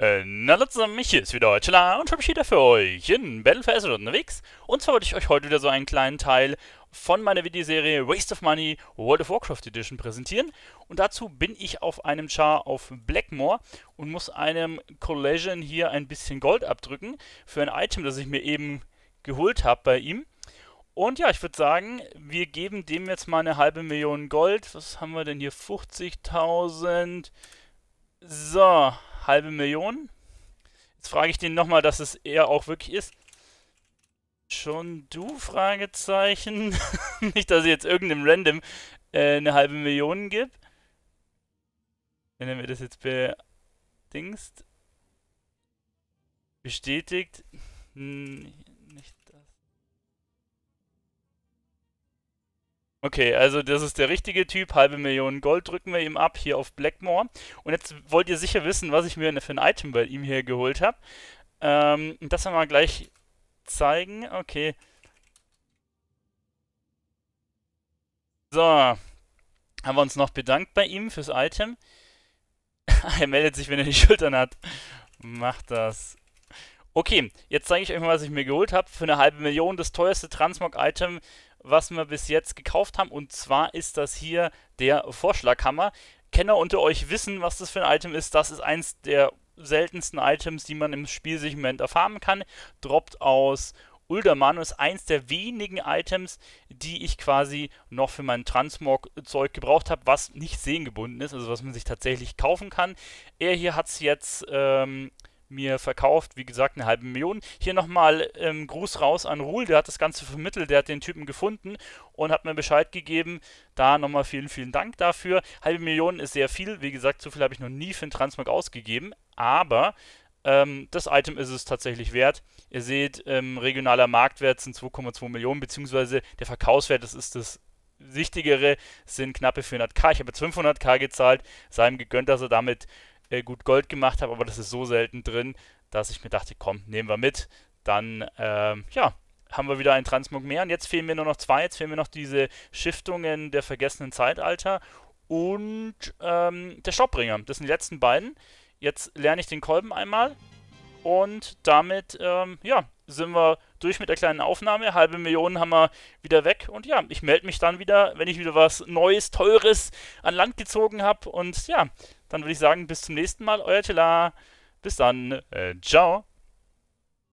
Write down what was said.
Äh, na zusammen, mich hier ist wieder Heuchela und ich wieder für euch in Battle for Azeroth unterwegs. Und zwar wollte ich euch heute wieder so einen kleinen Teil von meiner Videoserie Waste of Money World of Warcraft Edition präsentieren. Und dazu bin ich auf einem Char auf Blackmore und muss einem Collision hier ein bisschen Gold abdrücken für ein Item, das ich mir eben geholt habe bei ihm. Und ja, ich würde sagen, wir geben dem jetzt mal eine halbe Million Gold. Was haben wir denn hier? 50.000. So, halbe Million. Jetzt frage ich den nochmal, dass es er auch wirklich ist. Schon du? Fragezeichen. Nicht, dass ich jetzt irgendeinem Random äh, eine halbe Million gebe. Wenn er mir das jetzt bedingst. Bestätigt. Hm. Okay, also das ist der richtige Typ, halbe Million Gold drücken wir ihm ab hier auf Blackmore. Und jetzt wollt ihr sicher wissen, was ich mir für ein Item bei ihm hier geholt habe. Ähm, das werden wir gleich zeigen. Okay. So, haben wir uns noch bedankt bei ihm fürs Item. er meldet sich, wenn er die Schultern hat. Macht das. Okay, jetzt zeige ich euch mal, was ich mir geholt habe. Für eine halbe Million das teuerste Transmog-Item was wir bis jetzt gekauft haben. Und zwar ist das hier der Vorschlaghammer. Kenner unter euch wissen, was das für ein Item ist. Das ist eins der seltensten Items, die man im Spiel sich im Moment erfahren kann. Droppt aus Ulderman ist eins der wenigen Items, die ich quasi noch für mein Transmog-Zeug gebraucht habe, was nicht sehengebunden ist, also was man sich tatsächlich kaufen kann. Er hier hat es jetzt ähm, mir verkauft. Wie gesagt, eine halbe Million. Hier nochmal ähm, Gruß raus an Ruhl, der hat das Ganze vermittelt, der hat den Typen gefunden und hat mir Bescheid gegeben. Da nochmal vielen, vielen Dank dafür. Halbe Million ist sehr viel. Wie gesagt, so viel habe ich noch nie für den Transmog ausgegeben. Aber ähm, das Item ist es tatsächlich wert. Ihr seht, ähm, regionaler Marktwert sind 2,2 Millionen, beziehungsweise der Verkaufswert, das ist das Sichtigere sind knappe 400k. Ich habe 500k gezahlt, sei ihm gegönnt, dass er damit äh, gut Gold gemacht habe, aber das ist so selten drin, dass ich mir dachte, komm, nehmen wir mit. Dann, äh, ja, haben wir wieder einen Transmog mehr und jetzt fehlen mir nur noch zwei. Jetzt fehlen mir noch diese Schiftungen der vergessenen Zeitalter und ähm, der Stoppbringer. Das sind die letzten beiden. Jetzt lerne ich den Kolben einmal und damit, ähm, ja, sind wir durch mit der kleinen Aufnahme. Halbe Million haben wir wieder weg. Und ja, ich melde mich dann wieder, wenn ich wieder was Neues, Teures an Land gezogen habe. Und ja, dann würde ich sagen, bis zum nächsten Mal. Euer Tela. Bis dann. Äh, ciao.